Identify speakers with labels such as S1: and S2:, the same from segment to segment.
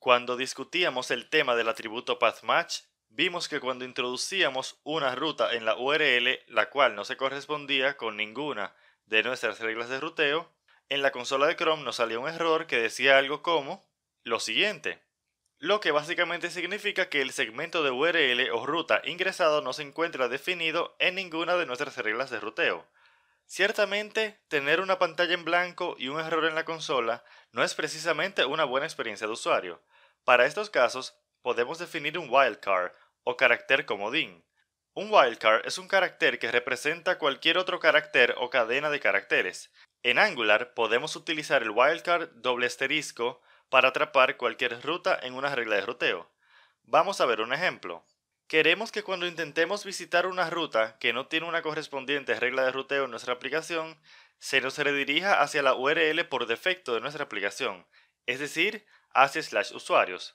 S1: Cuando discutíamos el tema del atributo PathMatch, vimos que cuando introducíamos una ruta en la URL, la cual no se correspondía con ninguna de nuestras reglas de ruteo, en la consola de Chrome nos salía un error que decía algo como lo siguiente, lo que básicamente significa que el segmento de URL o ruta ingresado no se encuentra definido en ninguna de nuestras reglas de ruteo. Ciertamente, tener una pantalla en blanco y un error en la consola no es precisamente una buena experiencia de usuario. Para estos casos, podemos definir un wildcard o carácter comodín. Un wildcard es un carácter que representa cualquier otro carácter o cadena de caracteres. En Angular podemos utilizar el wildcard doble asterisco para atrapar cualquier ruta en una regla de roteo. Vamos a ver un ejemplo. Queremos que cuando intentemos visitar una ruta que no tiene una correspondiente regla de ruteo en nuestra aplicación, se nos redirija hacia la URL por defecto de nuestra aplicación, es decir, hacia slash usuarios.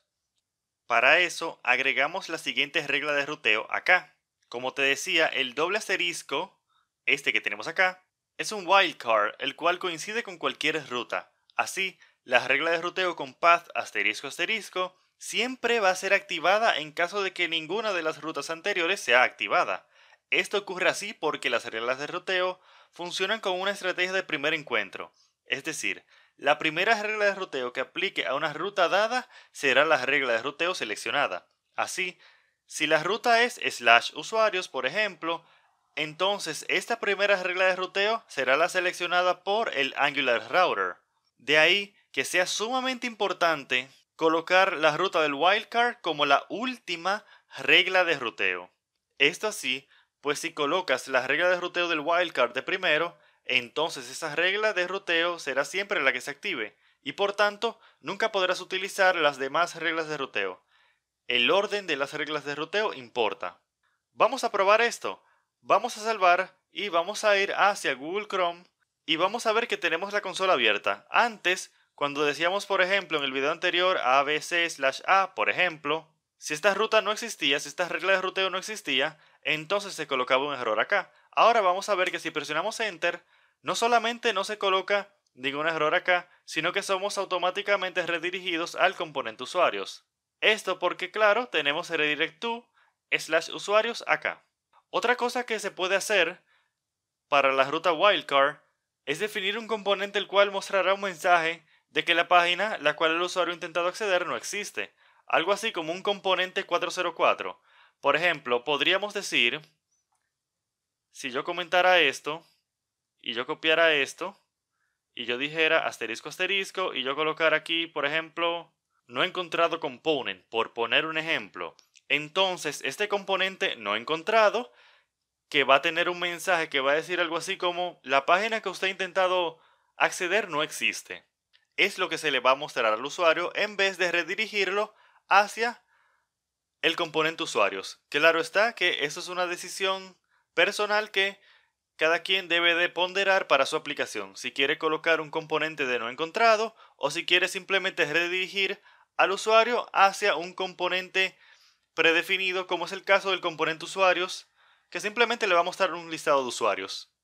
S1: Para eso, agregamos la siguiente regla de ruteo acá. Como te decía, el doble asterisco, este que tenemos acá, es un wildcard, el cual coincide con cualquier ruta. Así, la regla de ruteo con path asterisco asterisco siempre va a ser activada en caso de que ninguna de las rutas anteriores sea activada. Esto ocurre así porque las reglas de ruteo funcionan con una estrategia de primer encuentro, es decir, la primera regla de ruteo que aplique a una ruta dada será la regla de ruteo seleccionada. Así, si la ruta es slash usuarios, por ejemplo, entonces esta primera regla de ruteo será la seleccionada por el Angular Router. De ahí que sea sumamente importante Colocar la ruta del wildcard como la última regla de ruteo. Esto así, pues si colocas la regla de ruteo del wildcard de primero, entonces esa regla de ruteo será siempre la que se active, y por tanto nunca podrás utilizar las demás reglas de ruteo. El orden de las reglas de ruteo importa. Vamos a probar esto. Vamos a salvar y vamos a ir hacia Google Chrome y vamos a ver que tenemos la consola abierta. Antes cuando decíamos, por ejemplo, en el video anterior, ABC slash A, por ejemplo, si esta ruta no existía, si esta regla de ruteo no existía, entonces se colocaba un error acá. Ahora vamos a ver que si presionamos Enter, no solamente no se coloca ningún error acá, sino que somos automáticamente redirigidos al componente usuarios. Esto porque, claro, tenemos redirect to slash usuarios acá. Otra cosa que se puede hacer para la ruta wildcard es definir un componente el cual mostrará un mensaje de que la página la cual el usuario ha intentado acceder no existe, algo así como un componente 404. Por ejemplo, podríamos decir, si yo comentara esto, y yo copiara esto, y yo dijera asterisco asterisco, y yo colocara aquí, por ejemplo, no he encontrado component, por poner un ejemplo, entonces este componente no encontrado, que va a tener un mensaje que va a decir algo así como, la página que usted ha intentado acceder no existe es lo que se le va a mostrar al usuario en vez de redirigirlo hacia el componente usuarios. Claro está que eso es una decisión personal que cada quien debe de ponderar para su aplicación, si quiere colocar un componente de no encontrado o si quiere simplemente redirigir al usuario hacia un componente predefinido, como es el caso del componente usuarios, que simplemente le va a mostrar un listado de usuarios.